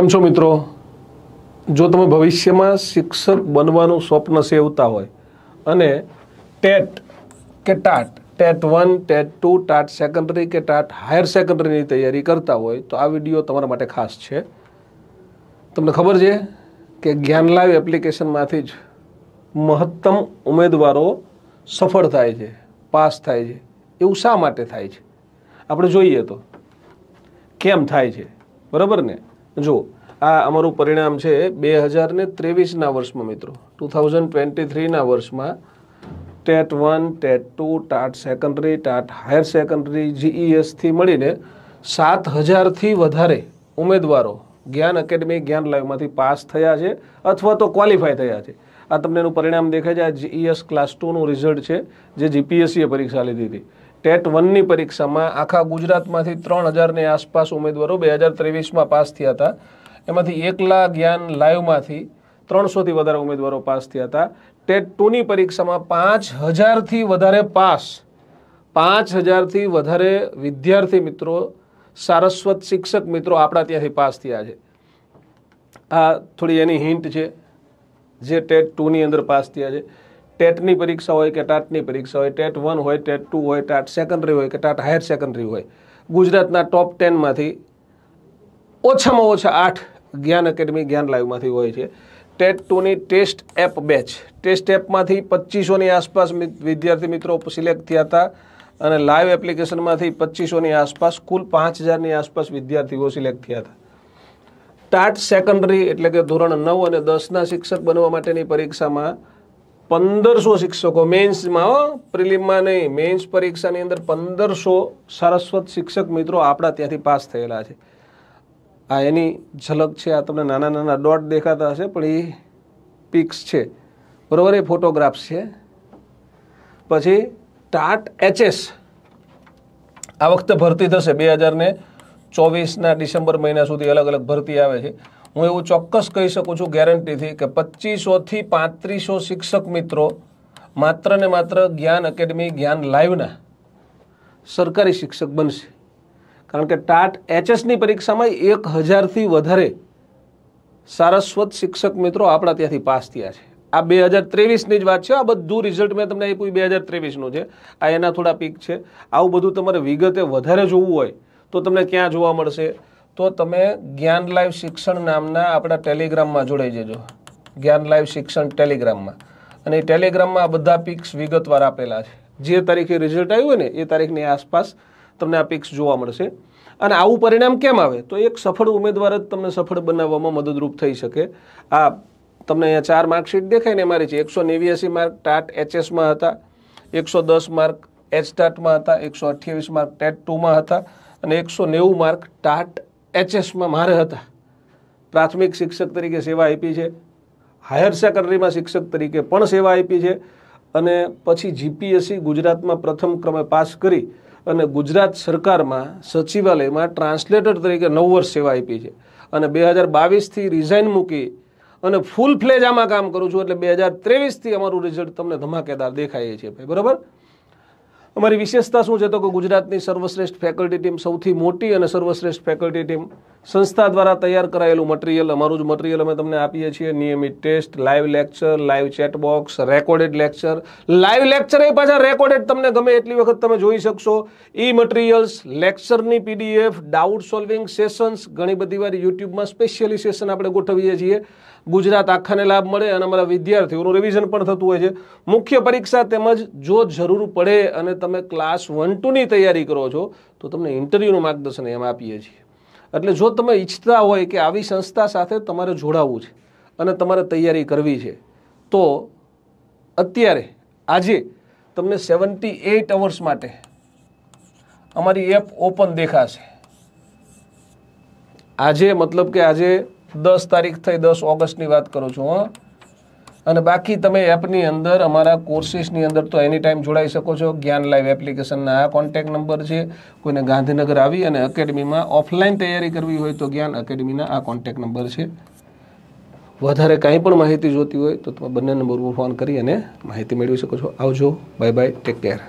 કેમ છો મિત્રો જો તમે ભવિષ્યમાં શિક્ષક બનવાનું સ્વપ્ન સેવતા હોય અને ટેટ કે TAT TET one TET two TAT secondary કે ટાટ હાયર સેકન્ડરીની તૈયારી કરતા હોય તો આ વિડીયો તમારા માટે ખાસ છે તમને ખબર છે કે જ્ઞાન જ્ઞાનલાવ એપ્લિકેશનમાંથી જ મહત્તમ ઉમેદવારો સફળ થાય છે પાસ થાય છે એવું શા માટે થાય છે આપણે જોઈએ તો કેમ થાય છે બરાબર ને જો આ અમારું પરિણામ છે બે હજાર ને ત્રેવીસના વર્ષમાં મિત્રો ટુ થાઉઝન્ડ ટ્વેન્ટી થ્રીના વર્ષમાં TET one TET two TAT secondary TAT higher secondary જીઈએસથી મળીને સાત હજારથી વધારે ઉમેદવારો જ્ઞાન એકેડમી જ્ઞાન લાઈવમાંથી પાસ થયા છે અથવા તો ક્વોલિફાય થયા છે આ તમને એનું પરિણામ દેખાય છે આ જીઈએસ ક્લાસ ટુનું રિઝલ્ટ છે જે જીપીએસસીએ પરીક્ષા લીધી હતી ટેટ વનની પરીક્ષામાં આખા ગુજરાતમાંથી ત્રણ હજારની આસપાસ ઉમેદવારો બે હજાર ત્રેવીસમાં પાસ થયા હતા એમાંથી એકલા જ્ઞાન લાઈવમાંથી ત્રણસોથી વધારે ઉમેદવારો પાસ થયા હતા ટેટ ટુની પરીક્ષામાં પાંચ હજારથી વધારે પાસ પાંચ હજારથી વધારે વિદ્યાર્થી મિત્રો સારસ્વત શિક્ષક મિત્રો આપણા ત્યાંથી પાસ થયા છે આ થોડી એની હિન્ટ છે જે ટેટ ટુની અંદર પાસ થયા છે ટેટની પરીક્ષા હોય કે ટાટની પરીક્ષા હોય ટેટ વન હોય ટેટ ટુ હોય ટાટ સેકન્ડરી હોય કે ટાટ હાયર સેકન્ડરી હોય ગુજરાતના ટોપ ટેનમાંથી ઓછામાં ઓછા આઠ જ્ઞાન એકેડમી જ્ઞાન લાઈવમાંથી હોય છે ટેટ ટુની ટેસ્ટ એપ બેચ ટેસ્ટ એપમાંથી પચીસોની આસપાસ વિદ્યાર્થી મિત્રો સિલેક્ટ થયા હતા અને લાઈવ એપ્લિકેશનમાંથી પચીસોની આસપાસ કુલ પાંચ હજારની આસપાસ વિદ્યાર્થીઓ સિલેક્ટ થયા હતા ટાટ સેકન્ડરી એટલે કે ધોરણ નવ અને દસના શિક્ષક બનવા માટેની પરીક્ષામાં પંદરસો શિક્ષકો મેન્સમાં પ્રિલિમમાં નહીં મેન્સ પરીક્ષાની અંદર પંદરસો સારસ્વત શિક્ષક મિત્રો આપણા ત્યાંથી પાસ થયેલા છે આ એની ઝલક છે આ તમને નાના નાના ડોટ દેખાતા હશે પણ એ પિક્સ છે બરાબર એ ફોટોગ્રાફ્સ છે પછી ટાટ એચએસ આ વખતે ભરતી થશે બે હજાર ચોવીસના ડિસેમ્બર મહિના સુધી અલગ અલગ ભરતી આવે છે હું એવું ચોક્કસ કહી શકું છું ગેરંટીથી કે પચીસોથી પાંત્રીસો શિક્ષક મિત્રો માત્ર ને માત્ર જ્ઞાન એકેડમી જ્ઞાન લાઈવના સરકારી શિક્ષક બનશે કારણ કે ટાટ એચએસની પરીક્ષામાં એક હજારથી વધારે સારસ્વત શિક્ષક મિત્રો આપણા ત્યાંથી પાસ થયા છે આ બે હજાર ત્રેવીસની જ વાત છે આ બધું રિઝલ્ટ મેં તમને આપ્યું બે હજાર ત્રેવીસનું છે આ એના થોડા પીક છે આવું બધું તમારે વિગતે વધારે જોવું હોય તો તમને ક્યાં જોવા મળશે તો તમે જ્ઞાન લાઈવ શિક્ષણ નામના આપણા ટેલિગ્રામમાં જોડાઈ જજો જ્ઞાન લાઈવ શિક્ષણ ટેલિગ્રામમાં અને ટેલિગ્રામમાં આ બધા પિક્સ વિગતવાર આપેલા છે જે તારીખે રિઝલ્ટ આવ્યું હોય ને એ તારીખની આસપાસ તમને આ પિક્સ જોવા મળશે અને આવું પરિણામ કેમ આવે તો એક સફળ ઉમેદવાર જ તમને સફળ બનાવવામાં મદદરૂપ થઈ શકે આ તમને અહીંયા ચાર માર્કશીટ દેખાય ને મારી છે એકસો નેવ્યાસી માર્ક ટાટ એચએસમાં હતા એકસો દસ માર્ક એચ ટાટમાં હતા એકસો અઠ્યાવીસ માર્ક ટેટ ટુમાં હતા અને એકસો નેવું માર્ક ટાટ એચએસમાં મારે હતા પ્રાથમિક શિક્ષક તરીકે સેવા આપી છે હાયર સેકન્ડરીમાં શિક્ષક તરીકે પણ સેવા આપી છે અને પછી જીપીએસસી ગુજરાતમાં પ્રથમ ક્રમે પાસ કરી અને ગુજરાત સરકારમાં સચિવાલયમાં ટ્રાન્સલેટર તરીકે નવ વર્ષ સેવા આપી છે અને બે હજાર બાવીસથી રિઝાઇન મૂકી અને ફૂલ ફ્લેજ આમાં કામ કરું છું એટલે બે હજાર ત્રેવીસથી અમારું રિઝલ્ટ તમને ધમાકેદાર દેખાય છે ભાઈ બરાબર અમારી વિશેષતા શું છે તો કે ગુજરાતની સર્વશ્રેષ્ઠ ફેકલ્ટી ટીમ સૌથી મોટી અને સર્વશ્રેષ્ઠ ફેકલ્ટી ટીમ સંસ્થા દ્વારા તૈયાર કરાયેલું મટીરિયલ અમારું જ મટીરિયલ અમે તમને આપીએ છીએ નિયમિત test live lecture live chatbox recorded lecture live lecture એ પાછા રેકોર્ડેડ તમને ગમે એટલી વખત તમે જોઈ શકશો ઈ મટીરિયલ્સ લેક્ચરની પીડીએફ ડાઉટ સોલ્વિંગ સેશન્સ ઘણી બધી વાર યુટ્યુબમાં સ્પેશિયલી સેશન આપણે ગોઠવીએ છીએ ગુજરાત આખાને લાભ મળે અને અમારા વિદ્યાર્થીઓનું રિવિઝન પણ થતું હોય છે મુખ્ય પરીક્ષા તેમજ જો જરૂર પડે અને તમે ક્લાસ વન ટુની તૈયારી કરો છો તો તમને ઇન્ટરવ્યૂનું માર્ગદર્શન એમ આપીએ છીએ એટલે જો તમે ઈચ્છતા હોય કે આવી સંસ્થા સાથે તમારે જોડાવવું છે અને તમારે તૈયારી કરવી છે તો અત્યારે આજે તમને સેવન્ટી એઇટ અવર્સ માટે અમારી એપ ઓપન દેખાશે આજે મતલબ કે આજે દસ તારીખ થઈ દસ ઓગસ્ટની વાત કરું છું હા અને બાકી તમે એપની અંદર અમારા કોર્સિસની અંદર તો એની ટાઈમ જોડાઈ શકો છો જ્ઞાન લાઈવ એપ્લિકેશનના આ કોન્ટેક્ટ નંબર છે કોઈને ગાંધીનગર આવી અને એકેડમીમાં ઓફલાઈન તૈયારી કરવી હોય તો જ્ઞાન એકેડમીના આ કોન્ટેક્ટ નંબર છે વધારે કાંઈ પણ માહિતી જોતી હોય તો તમે બંને નંબર પર ફોન કરી અને માહિતી મેળવી શકો છો આવજો બાય બાય ટેક કેર